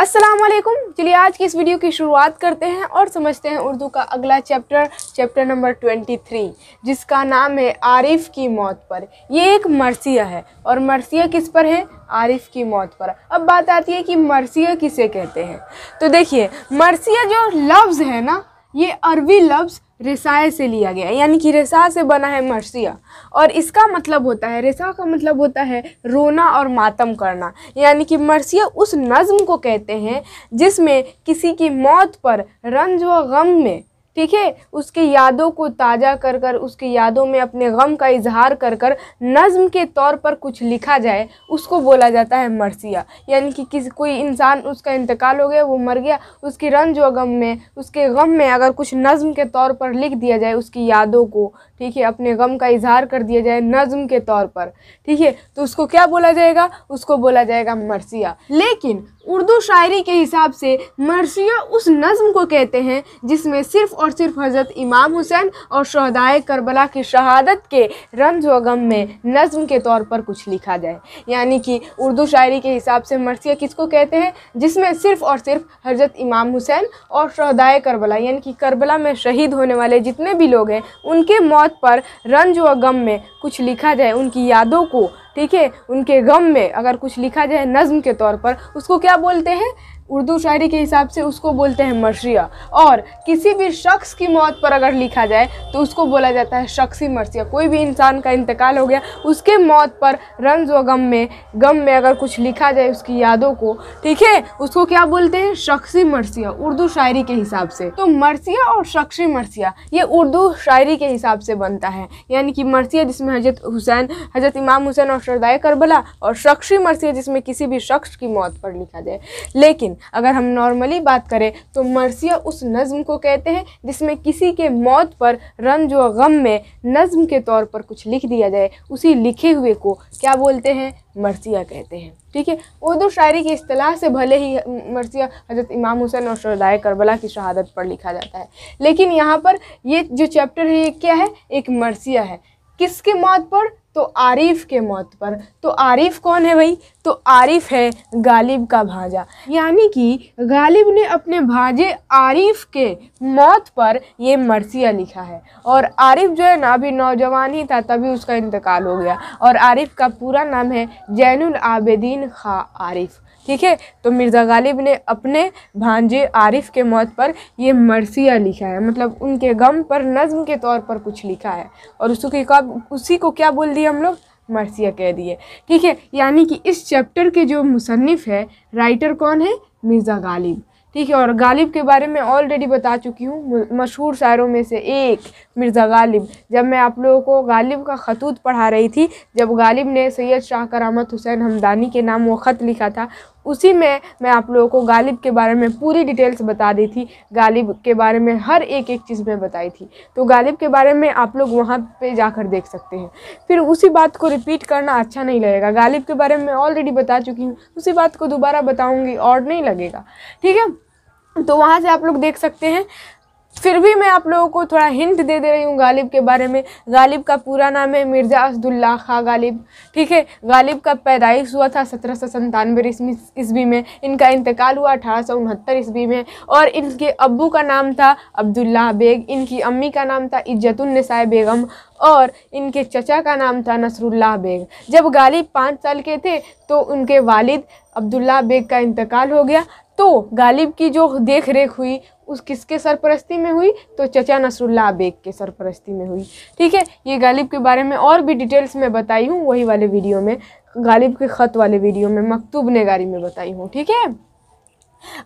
अस्सलाम वालेकुम चलिए आज की इस वीडियो की शुरुआत करते हैं और समझते हैं उर्दू का अगला chapter chapter number twenty three जिसका नाम है आरिफ की मौत पर ये एक मरसिया है और मरसिया किस पर है आरिफ की मौत पर अब बात आती है कि मरसिया किसे कहते हैं तो देखिए मरसिया जो लफ्ज़ है ना ये अरबी लफ्ज़ रेसाए से लिया गया यानी कि रेसा से बना है मरसिया और इसका मतलब होता है रेसा का मतलब होता है रोना और मातम करना यानी कि मरसिया उस नज़म को कहते हैं जिसमें किसी की मौत पर रंज व गम में ठीक है उसके यादों को ताज़ा कर कर उसकी यादों में अपने गम का इजहार कर कर नज़म के तौर पर कुछ लिखा जाए उसको बोला जाता है मरसिया यानी कि किसी कोई इंसान उसका इंतकाल हो गया वो मर गया उसकी रंज व गम में उसके गम में अगर कुछ नज़म के तौर पर लिख दिया जाए उसकी यादों को ठीक है अपने गम का इजहार कर दिया जाए नज़म के तौर पर ठीक है तो उसको क्या बोला जाएगा उसको बोला जाएगा मरसिया लेकिन उर्दू शायरी के हिसाब से मरसिया उस नज़म को कहते हैं जिसमें सिर्फ़ और सिर्फ हज़रत इमाम हुसैन और शहदाय करबला की शहादत के रंज व गम में नज़म के तौर पर कुछ लिखा जाए यानी कि उर्दू शायरी के हिसाब से मरसिया किसको कहते हैं जिसमें सिर्फ और सिर्फ हज़रत इमाम हुसैन और शहदाय करबला यानी कि करबला में शहीद होने वाले जितने भी लोग हैं उनके मौत पर रंज व गम में कुछ लिखा जाए उनकी यादों को ठीक है उनके गम में अगर कुछ लिखा जाए नज़म के तौर पर उसको क्या बोलते हैं उर्दू शायरी के हिसाब से उसको बोलते हैं मर्शिया और किसी भी शख्स की मौत पर अगर लिखा जाए तो उसको बोला जाता है शख्सी मरसिया कोई भी इंसान का इंतकाल हो गया उसके मौत पर रंज व गम में गम में अगर कुछ लिखा जाए उसकी यादों को ठीक है उसको क्या बोलते हैं शख्सी मरसिया उर्दू शायरी के हिसाब से तो मरसिया और शख्सी मरसिया ये उर्दू शायरी के हिसाब से बनता है यानी कि मरसिया जिसमें हजरत हुसैन हजरत इमाम हुसैन और शरदाय करबला और शख्सी मरसिया जिसमें किसी भी शख्स की मौत पर लिखा जाए लेकिन अगर हम नॉर्मली बात करें तो मरसिया उस नज़म को कहते हैं जिसमें किसी के मौत पर रंज व गम में नज़म के तौर पर कुछ लिख दिया जाए उसी लिखे हुए को क्या बोलते हैं मरसिया कहते हैं ठीक है उर्दू शायरी की अतलाह से भले ही मरसिया हज़रत इमाम हुसैन और शरदाय करबला की शहादत पर लिखा जाता है लेकिन यहाँ पर ये जो चैप्टर है ये क्या है एक मरसिया है किसके मौत पर तो आरिफ के मौत पर तो आरिफ कौन है भाई तो आरिफ है गालिब का भाजा यानी कि गालिब ने अपने भाजे आरिफ के मौत पर ये मरसिया लिखा है और आरिफ जो है ना अभी नौजवान ही था तभी उसका इंतकाल हो गया और आरिफ का पूरा नाम है जैनुल आबेदीन खा आरिफ ठीक है तो मिर्ज़ा गालिब ने अपने भांजे आरिफ के मौत पर ये मरसिया लिखा है मतलब उनके गम पर नज़म के तौर पर कुछ लिखा है और कब उसी को क्या बोल दिया हम लोग मरसिया कह दिए ठीक है यानी कि इस चैप्टर के जो मुसनफ़ है राइटर कौन है मिर्ज़ा गालिब ठीक है और गालिब के बारे में ऑलरेडी बता चुकी हूँ मशहूर शायरों में से एक मिर्ज़ा गालिब जब मैं आप लोगों को गालिब का खतूत पढ़ा रही थी जब गालिब ने सैयद शाह करामत हुसैन हमदानी के नाम वो ख़त लिखा था उसी में मैं आप लोगों को गालिब के बारे में पूरी डिटेल्स बता दी थी गालिब के बारे में हर एक एक चीज़ में बताई थी तो गालिब के बारे में आप लोग वहाँ पे जाकर देख सकते हैं फिर उसी बात को रिपीट करना अच्छा नहीं लगेगा गालिब के बारे में ऑलरेडी बता चुकी हूँ उसी बात को दोबारा बताऊँगी और नहीं लगेगा ठीक है तो वहाँ से आप लोग देख सकते हैं फिर भी मैं आप लोगों को थोड़ा हिंट दे दे रही हूँ गालिब के बारे में गालिब का पूरा नाम है मिर्ज़ा असदुल्ला खा गालिब ठीक है गालिब का पैदाइश हुआ था सत्रह सौ सन्तानवे ईस्वी में इनका इंतकाल हुआ अठारह सौ उनहत्तर ईस्वी में और इनके अबू का नाम था अब्दुल्ला बेग इनकी अम्मी का नाम था इज्जतुलनसाय बेगम और इनके चचा का नाम था नसरुल्ला बेग जब गालिब पाँच साल के थे तो उनके वालिद अब्दुल्ला बेग का इंतकाल हो गया तो गालिब की जो देख रेख हुई उस किसके सरपरस्ती में हुई तो चचा नसरुल्ला बेग के सरपरस्ती में हुई ठीक है ये गालिब के बारे में और भी डिटेल्स मैं बताई हूँ वही वाले वीडियो में गालिब के ख़त वाले वीडियो में मकतूब नगारी में बताई हूँ ठीक है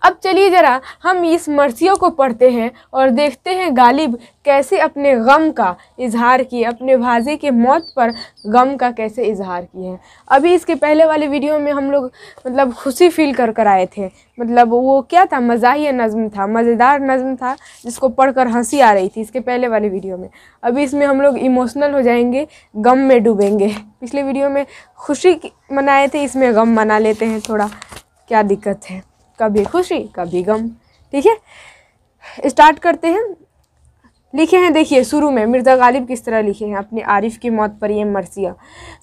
अब चलिए ज़रा हम इस मर्सियों को पढ़ते हैं और देखते हैं गालिब कैसे अपने गम का इजहार किए अपने भाजे के मौत पर गम का कैसे इजहार किए हैं अभी इसके पहले वाले वीडियो में हम लोग मतलब खुशी फील कर कर आए थे मतलब वो क्या था मजाही नज़म था मज़ेदार नज़म था जिसको पढ़कर हंसी आ रही थी इसके पहले वाले वीडियो में अभी इसमें हम लोग इमोशनल हो जाएंगे गम में डूबेंगे पिछले वीडियो में खुशी मनाए थे इसमें गम मना लेते हैं थोड़ा क्या दिक्कत है कभी खुशी कभी गम ठीक है स्टार्ट करते हैं लिखे हैं देखिए शुरू में मिर्ज़ा गालिब किस तरह लिखे हैं अपने आरिफ की मौत पर ये मरसिया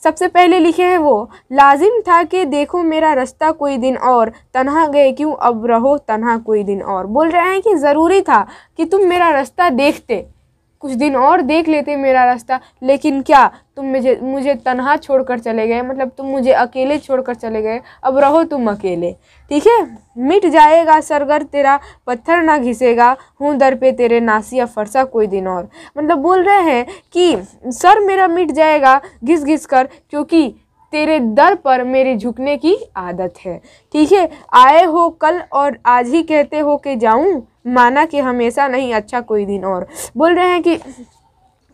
सबसे पहले लिखे हैं वो लाजिम था कि देखो मेरा रास्ता कोई दिन और तनहा गए क्यों अब रहो तनहा कोई दिन और बोल रहे हैं कि ज़रूरी था कि तुम मेरा रास्ता देखते कुछ दिन और देख लेते मेरा रास्ता लेकिन क्या तुम मुझे मुझे तनहा छोड़कर चले गए मतलब तुम मुझे अकेले छोड़कर चले गए अब रहो तुम अकेले ठीक है मिट जाएगा सरगर तेरा पत्थर ना घिसेगा हूँ दर पे तेरे नासिया फरसा कोई दिन और मतलब बोल रहे हैं कि सर मेरा मिट जाएगा घिस घिस कर क्योंकि तेरे दर पर मेरे झुकने की आदत है ठीक है आए हो कल और आज ही कहते हो कि जाऊं माना कि हमेशा नहीं अच्छा कोई दिन और बोल रहे हैं कि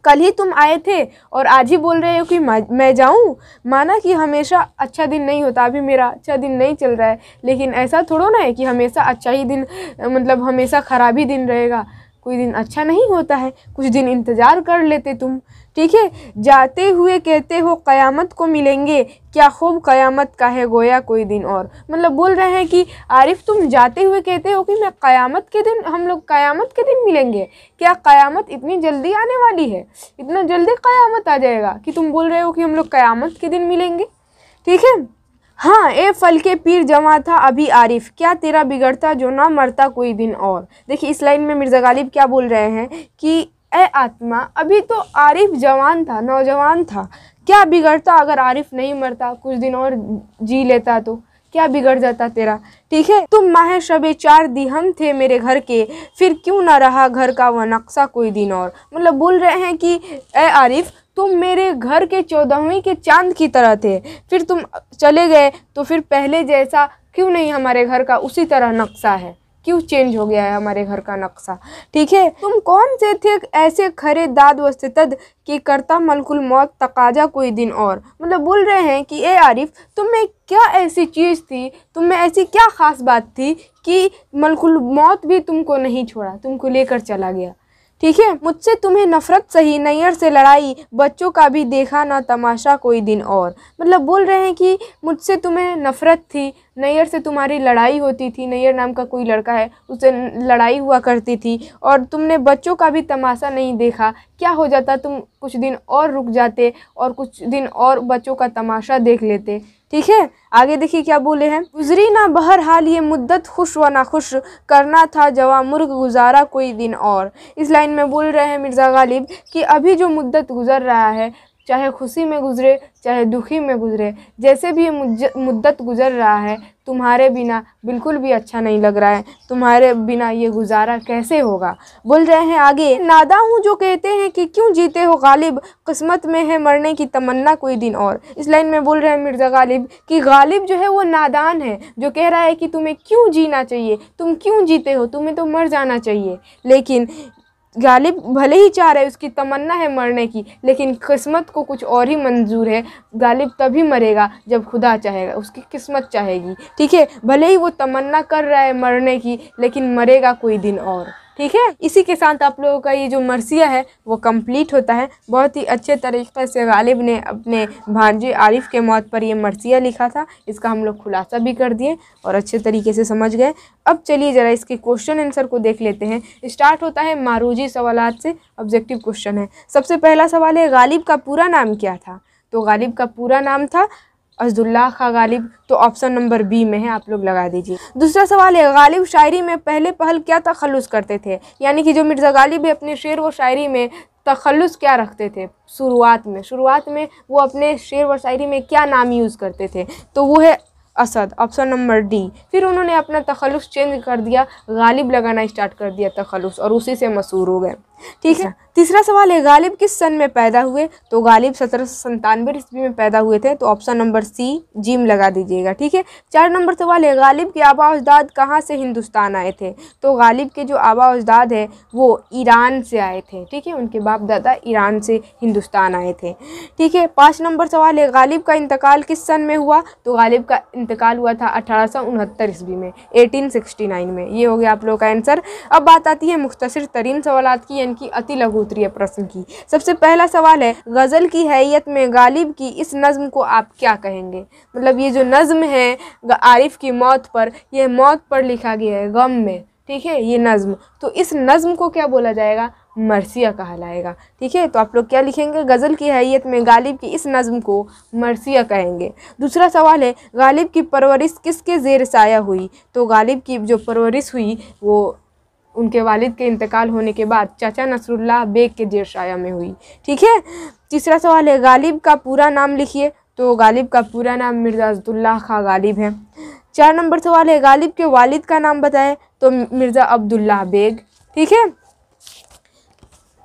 कल ही तुम आए थे और आज ही बोल रहे हो कि मैं जाऊं माना कि हमेशा अच्छा दिन नहीं होता अभी मेरा अच्छा दिन नहीं चल रहा है लेकिन ऐसा थोड़ो ना है कि हमेशा अच्छा ही दिन मतलब हमेशा ख़राब ही दिन रहेगा कोई दिन अच्छा नहीं होता है कुछ दिन इंतज़ार कर लेते तुम ठीक है जाते हुए कहते हो क़यामत को मिलेंगे क्या खूब क़यामत का है गोया कोई दिन और मतलब बोल रहे हैं कि आरिफ तुम जाते हुए कहते हो कि मैं क़यामत के दिन हम लोग क़यामत के दिन मिलेंगे क्या क़यामत इतनी जल्दी आने वाली है इतना जल्दी क़यामत आ जाएगा कि तुम बोल रहे हो कि हम लोग क़यामत के दिन मिलेंगे ठीक है हाँ ए फल के पीर जमा था अभी आरिफ क्या तेरा बिगड़ता जो ना मरता कोई दिन और देखिए इस लाइन में मिर्ज़ा गालिब क्या बोल रहे हैं कि ए आत्मा अभी तो आरिफ जवान था नौजवान था क्या बिगड़ता अगर आरिफ नहीं मरता कुछ दिन और जी लेता तो क्या बिगड़ जाता तेरा ठीक है तुम माह शबे चार दिहम थे मेरे घर के फिर क्यों ना रहा घर का वह नक्शा कोई दिन और मतलब बोल रहे हैं कि ए आरिफ तुम मेरे घर के चौदहवीं के चांद की तरह थे फिर तुम चले गए तो फिर पहले जैसा क्यों नहीं हमारे घर का उसी तरह नक्शा है क्यों चेंज हो गया है हमारे घर का नक्शा ठीक है तुम कौन से थे ऐसे खरे दाद वस्तद कि करता मलकुल मौत तकाजा कोई दिन और मतलब बोल रहे हैं कि ए आरिफ तुम में क्या ऐसी चीज़ थी तुम में ऐसी क्या ख़ास बात थी कि मलकुल मौत भी तुमको नहीं छोड़ा तुमको लेकर चला गया ठीक है मुझसे तुम्हें नफरत सही नैयर से लड़ाई बच्चों का भी देखा ना तमाशा कोई दिन और मतलब बोल रहे हैं कि मुझसे तुम्हें नफरत थी नैयर से तुम्हारी लड़ाई होती थी नैयर नाम का कोई लड़का है उससे लड़ाई हुआ करती थी और तुमने बच्चों का भी तमाशा नहीं देखा क्या हो जाता तुम कुछ दिन और रुक जाते और कुछ दिन और बच्चों का तमाशा देख लेते ठीक है आगे देखिए क्या बोले हैं गुजरी ना बहरहाल ये मुद्दत खुश व ना खुश करना था जवा मुर्ग गुजारा कोई दिन और इस लाइन में बोल रहे हैं मिर्ज़ा गालिब कि अभी जो मुद्दत गुजर रहा है चाहे खुशी में गुजरे चाहे दुखी में गुजरे जैसे भी मुद्दत गुजर रहा है तुम्हारे बिना बिल्कुल भी अच्छा नहीं लग रहा है तुम्हारे बिना ये गुजारा कैसे होगा बोल रहे हैं आगे नादा हूँ जो कहते हैं कि क्यों जीते हो गालिब किस्मत में है मरने की तमन्ना कोई दिन और इस लाइन में बोल रहे हैं मिर्ज़ा गालिब कि गालिब जो है वो नादान है जो कह रहा है कि तुम्हें क्यों जीना चाहिए तुम क्यों जीते हो तुम्हें तो मर जाना चाहिए लेकिन गालिब भले ही चाह रहे उसकी तमन्ना है मरने की लेकिन किस्मत को कुछ और ही मंजूर है गालिब तभी मरेगा जब खुदा चाहेगा उसकी किस्मत चाहेगी ठीक है भले ही वो तमन्ना कर रहा है मरने की लेकिन मरेगा कोई दिन और ठीक है इसी के साथ आप लोगों का ये जो मरसिया है वो कंप्लीट होता है बहुत ही अच्छे तरीके से गालिब ने अपने भांजे आरिफ के मौत पर यह मरसिया लिखा था इसका हम लोग खुलासा भी कर दिए और अच्छे तरीके से समझ गए अब चलिए ज़रा इसके क्वेश्चन आंसर को देख लेते हैं स्टार्ट होता है मारूजी सवाल से ऑब्जेक्टिव क्वेश्चन है सबसे पहला सवाल है गालिब का पूरा नाम क्या था तो गालिब का पूरा नाम था अजदुल्ला खा गालिब तो ऑप्शन नंबर बी में है आप लोग लगा दीजिए दूसरा सवाल है गालिब शायरी में पहले पहल क्या तखलुस करते थे यानी कि जो मिर्ज़ा गालिब है अपने शेर व शायरी में तखलस क्या रखते थे शुरुआत में शुरुआत में वो अपने शेर व शायरी में क्या नाम यूज़ करते थे तो वो है असद ऑप्शन नंबर डी फिर उन्होंने अपना तखलस चेंज कर दिया गालिब लगाना स्टार्ट कर दिया तखलुस और उसी से मशहूर हो गए ठीक है तीसरा सवाल है गालिब किस सन में पैदा हुए तो गालिब सत्रह सौ संतानवे ईस्वी में पैदा हुए थे तो ऑप्शन नंबर सी जिम लगा दीजिएगा ठीक है चार नंबर सवाल है गालिब के आबा उजदाद कहाँ से हिंदुस्तान आए थे तो गालिब के जो आबा उजदाद है वो ईरान से आए थे ठीक है उनके बाप दादा ईरान से हिंदुस्तान आए थे ठीक है पाँच नंबर सवाल है गालिब का इंतकाल किस सन में हुआ तो गालिब का इंतकाल हुआ था अठारह सौ उनहत्तर ईस्वी में एटीन सिक्सटी नाइन में ये हो गया आप लोगों का आंसर अब बात आती है मुख्तर तरीन सवाल की यानी कि अति लघु उतरी है प्रश्न की सबसे पहला सवाल है गज़ल की हैत में गालिब की इस नज़म को आप क्या कहेंगे मतलब ये जो नज़म है आरिफ की मौत पर यह मौत पर लिखा गया है गम में ठीक है ये नज़म तो इस नज़म को क्या बोला जाएगा मरसिया कहलाएगा ठीक है तो आप लोग क्या लिखेंगे गज़ल की हैत में गालिब की इस नज़म को मरसिया कहेंगे दूसरा सवाल है गालिब की परवरिश किसके जेर साया हुई तो गालिब की जो परवरिश हुई वो उनके वालिद के इंतकाल होने के बाद चाचा नसरुल्ला बेग के जेर शाया में हुई ठीक है तीसरा सवाल है गालिब का पूरा नाम लिखिए तो गालिब का पूरा नाम मिर्ज़ा अब्दुल्ला खा गालिब है चार नंबर सवाल है गालिब के वालिद का नाम बताएं तो मिर्ज़ा अब्दुल्ला बेग ठीक है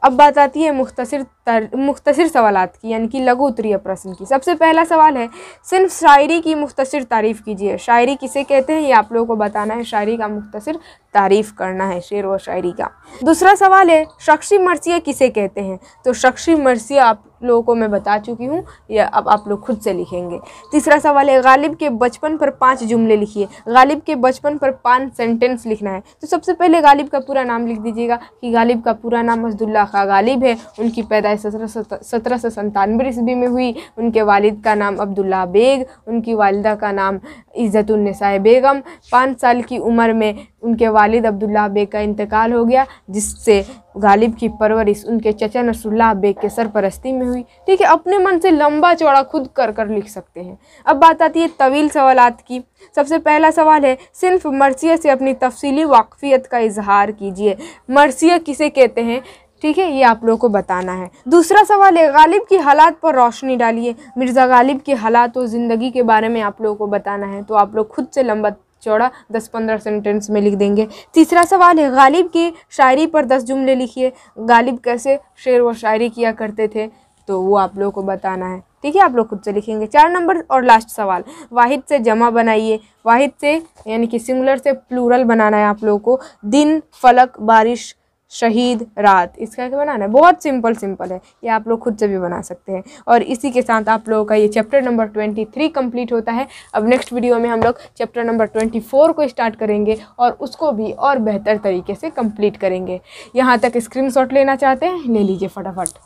अब बात आती है मुख्तर तर मुख्तर सवाल की यानी कि लघु उत्तरीय प्रश्न की सबसे पहला सवाल है सिर्फ शायरी की मुख्तर तारीफ़ कीजिए शायरी किसे कहते हैं ये आप लोगों को बताना है शायरी का मुख्तर तारीफ़ करना है शेर व शायरी का दूसरा सवाल है शख्सी मरसिया किसे कहते हैं तो शख्सी मरसिया आप लोगों को मैं बता चुकी हूँ या अब आप लोग खुद से लिखेंगे तीसरा सवाल है गालिब के बचपन पर पाँच जुमले लिखिए गालिब के बचपन पर पाँच सेंटेंस लिखना है तो सबसे पहले गालिब का पूरा नाम लिख दीजिएगा कि गालिब का पूरा नाम मजदुल्ला खा गालिब है उनकी पैदाइश सत्रह सौ संतानवे ईस्वी में हुई उनके वालिद का नाम अब्दुल्ला बेग उनकी वालदा का नाम इज़्ज़तुलनसाए बेगम पाँच साल की उम्र में उनके वालिद अब्दुल्ला बेग का इंतकाल हो गया जिससे गालिब की परवरिश उनके चचा नसुल्ला बेग के सरपरस्ती में हुई ठीक है अपने मन से लंबा चौड़ा खुद कर कर लिख सकते हैं अब बात आती है तवील सवाल की सबसे पहला सवाल है सिर्फ मरसिया से अपनी तफसीली वाकफियत का इजहार कीजिए मरसिया किसे कहते हैं ठीक है ये आप लोगों को बताना है दूसरा सवाल है गालिब की हालात पर रोशनी डालिए मिर्ज़ा गालिब के हालात और ज़िंदगी के बारे में आप लोगों को बताना है तो आप लोग खुद से लंबा चौड़ा दस पंद्रह सेंटेंस में लिख देंगे तीसरा सवाल है गालिब की शायरी पर दस जुमले लिखिए गालिब कैसे शेर व शायरी किया करते थे तो वो आप लोगों को बताना है ठीक है आप लोग खुद से लिखेंगे चार नंबर और लास्ट सवाल वाहिद से जमा बनाइए वाहिद से यानी कि सिंगुलर से प्लूरल बनाना है आप लोगों को दिन फलक बारिश शहीद रात इसका क्या बनाना है बहुत सिंपल सिंपल है ये आप लोग खुद से भी बना सकते हैं और इसी के साथ आप लोगों का ये chapter number twenty three complete होता है अब नेक्स्ट वीडियो में हम लोग चैप्टर नंबर ट्वेंटी फोर को स्टार्ट करेंगे और उसको भी और बेहतर तरीके से कम्प्लीट करेंगे यहाँ तक स्क्रीन लेना चाहते हैं ले लीजिए फटाफट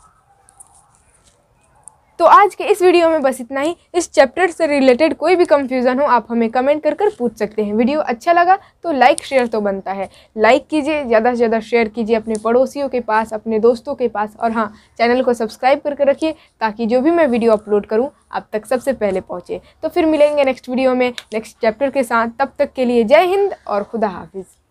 तो आज के इस वीडियो में बस इतना ही इस चैप्टर से रिलेटेड कोई भी कंफ्यूजन हो आप हमें कमेंट कर कर पूछ सकते हैं वीडियो अच्छा लगा तो लाइक शेयर तो बनता है लाइक कीजिए ज़्यादा से ज़्यादा शेयर कीजिए अपने पड़ोसियों के पास अपने दोस्तों के पास और हाँ चैनल को सब्सक्राइब करके रखिए ताकि जो भी मैं वीडियो अपलोड करूँ आप तक सबसे पहले पहुँचे तो फिर मिलेंगे नेक्स्ट वीडियो में नेक्स्ट चैप्टर के साथ तब तक के लिए जय हिंद और खुदा हाफिज़